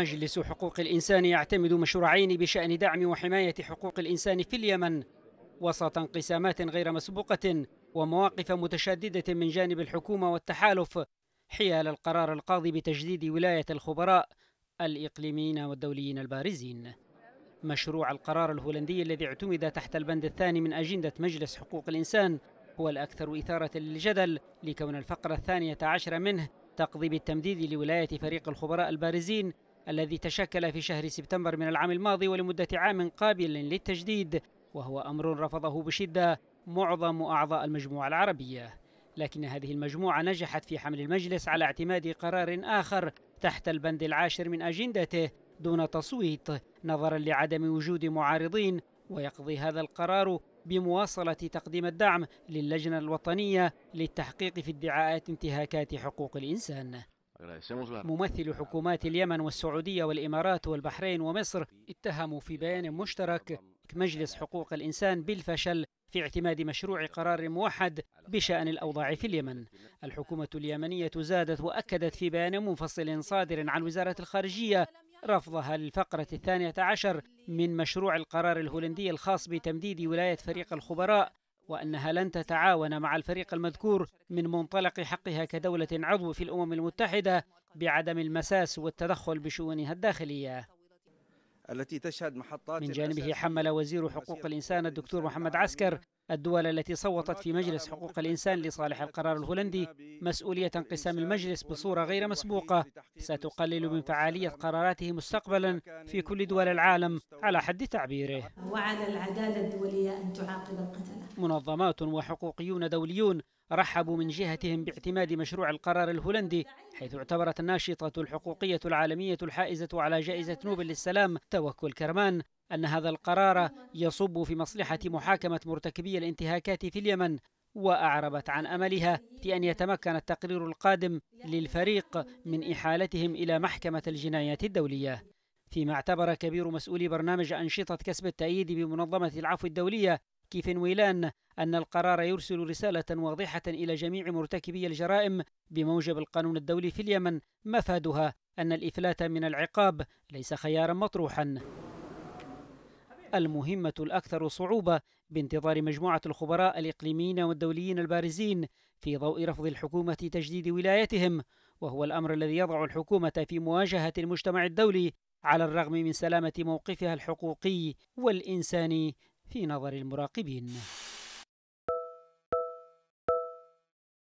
مجلس حقوق الإنسان يعتمد مشروعين بشأن دعم وحماية حقوق الإنسان في اليمن وسط انقسامات غير مسبوقة ومواقف متشددة من جانب الحكومة والتحالف حيال القرار القاضي بتجديد ولاية الخبراء الإقليميين والدوليين البارزين مشروع القرار الهولندي الذي اعتمد تحت البند الثاني من أجندة مجلس حقوق الإنسان هو الأكثر إثارة للجدل لكون الفقرة الثانية عشر منه تقضي بالتمديد لولاية فريق الخبراء البارزين الذي تشكل في شهر سبتمبر من العام الماضي ولمدة عام قابل للتجديد وهو أمر رفضه بشدة معظم أعضاء المجموعة العربية لكن هذه المجموعة نجحت في حمل المجلس على اعتماد قرار آخر تحت البند العاشر من أجندته دون تصويت نظرا لعدم وجود معارضين ويقضي هذا القرار بمواصلة تقديم الدعم للجنة الوطنية للتحقيق في ادعاءات انتهاكات حقوق الإنسان ممثل حكومات اليمن والسعودية والإمارات والبحرين ومصر اتهموا في بيان مشترك مجلس حقوق الإنسان بالفشل في اعتماد مشروع قرار موحد بشأن الأوضاع في اليمن الحكومة اليمنية زادت وأكدت في بيان منفصل صادر عن وزارة الخارجية رفضها للفقرة الثانية عشر من مشروع القرار الهولندي الخاص بتمديد ولاية فريق الخبراء وأنها لن تتعاون مع الفريق المذكور من منطلق حقها كدولة عضو في الأمم المتحدة بعدم المساس والتدخل بشؤونها الداخلية التي تشهد محطات من جانبه حمل وزير حقوق الإنسان الدكتور محمد عسكر الدول التي صوتت في مجلس حقوق الإنسان لصالح القرار الهولندي مسؤولية انقسام المجلس بصورة غير مسبوقة ستقلل من فعالية قراراته مستقبلا في كل دول العالم على حد تعبيره وعلى العدالة الدولية أن تعاقب القتلة منظمات وحقوقيون دوليون رحبوا من جهتهم باعتماد مشروع القرار الهولندي حيث اعتبرت الناشطة الحقوقية العالمية الحائزة على جائزة نوبل للسلام توكل كرمان أن هذا القرار يصب في مصلحة محاكمة مرتكبي الانتهاكات في اليمن وأعربت عن أملها في أن يتمكن التقرير القادم للفريق من إحالتهم إلى محكمة الجنايات الدولية فيما اعتبر كبير مسؤولي برنامج أنشطة كسب التأييد بمنظمة العفو الدولية كيف ويلان أن القرار يرسل رسالة واضحة إلى جميع مرتكبي الجرائم بموجب القانون الدولي في اليمن مفادها أن الإفلات من العقاب ليس خيارا مطروحا المهمة الأكثر صعوبة بانتظار مجموعة الخبراء الإقليميين والدوليين البارزين في ضوء رفض الحكومة تجديد ولايتهم وهو الأمر الذي يضع الحكومة في مواجهة المجتمع الدولي على الرغم من سلامة موقفها الحقوقي والإنساني في نظر المراقبين